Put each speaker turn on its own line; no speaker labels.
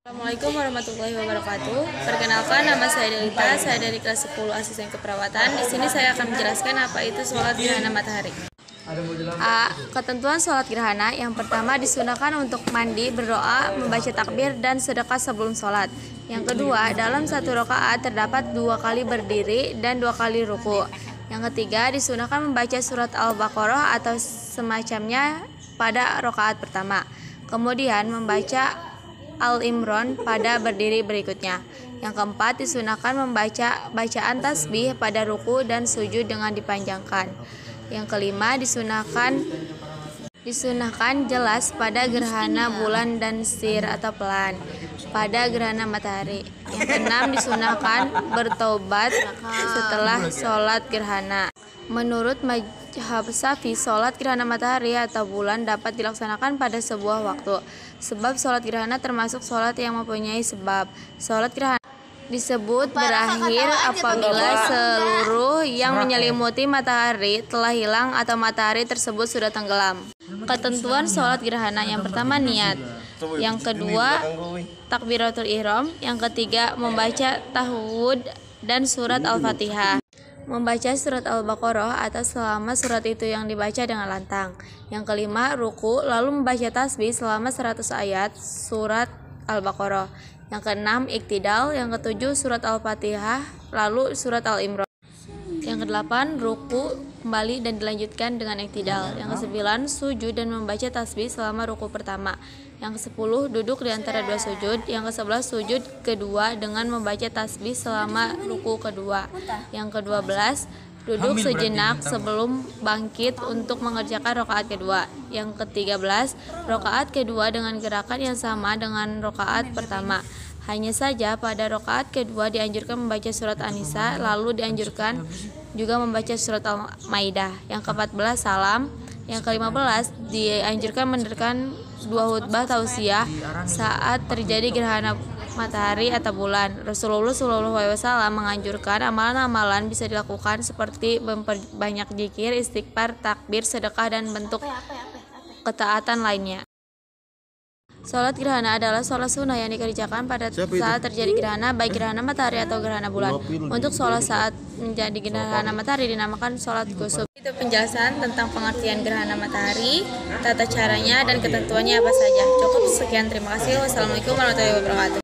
Assalamualaikum warahmatullahi wabarakatuh. Perkenalkan nama saya Delita, saya dari kelas 10 asisten keperawatan. Di sini saya akan menjelaskan apa itu sholat gerhana matahari. A. Ah, Ketentuan sholat gerhana yang pertama disunahkan untuk mandi, berdoa, membaca takbir, dan sedekah sebelum sholat. Yang kedua, dalam satu rokaat terdapat dua kali berdiri dan dua kali ruku. Yang ketiga, disunahkan membaca surat Al-Baqarah atau semacamnya pada rokaat pertama. Kemudian membaca al Imron pada berdiri berikutnya. Yang keempat, disunahkan membaca bacaan tasbih pada ruku dan sujud dengan dipanjangkan. Yang kelima, disunahkan disunahkan jelas pada gerhana bulan dan sir atau pelan pada gerhana matahari. Yang keenam disunahkan bertobat setelah sholat gerhana. Menurut Majhab Safi, sholat gerhana matahari atau bulan dapat dilaksanakan pada sebuah waktu. Sebab sholat gerhana termasuk sholat yang mempunyai sebab. Sholat gerhana disebut berakhir gitu apabila seluruh yang menyelimuti matahari telah hilang atau matahari tersebut sudah tenggelam. Ketentuan sholat gerhana yang pertama niat, yang kedua takbiratul ihram, yang ketiga membaca tahwid dan surat al-fatihah membaca surat Al-Baqarah atas selama surat itu yang dibaca dengan lantang. Yang kelima, ruku lalu membaca tasbih selama 100 ayat surat Al-Baqarah. Yang keenam, iktidal. Yang ketujuh, surat Al-Fatihah, lalu surat Al-Imran. Yang kedelapan, ruku kembali dan dilanjutkan dengan iktidal. Yang kesembilan, sujud dan membaca tasbih selama ruku pertama. Yang kesepuluh, duduk di antara dua sujud. Yang ke ke-11 sujud kedua dengan membaca tasbih selama ruku kedua. Yang kedua belas, duduk sejenak sebelum bangkit untuk mengerjakan rokaat kedua. Yang ketiga belas, rokaat kedua dengan gerakan yang sama dengan rokaat pertama. Hanya saja pada rokaat kedua dianjurkan membaca surat an lalu dianjurkan juga membaca surat Al-Maidah. Yang ke-14 salam, yang ke-15 dianjurkan mendirikan dua khutbah tausiah saat terjadi gerhana matahari atau bulan. Rasulullah Shallallahu Alaihi Wasallam menganjurkan amalan-amalan bisa dilakukan seperti memperbanyak zikir, istighfar, takbir, sedekah dan bentuk ketaatan lainnya. Sholat gerhana adalah sholat sunnah yang dikerjakan pada saat terjadi gerhana, baik gerhana matahari atau gerhana bulan. Untuk sholat saat menjadi gerhana matahari dinamakan sholat kusub. Itu penjelasan tentang pengertian gerhana matahari, tata caranya, dan ketentuannya apa saja. Cukup sekian, terima kasih. Wassalamualaikum warahmatullahi wabarakatuh.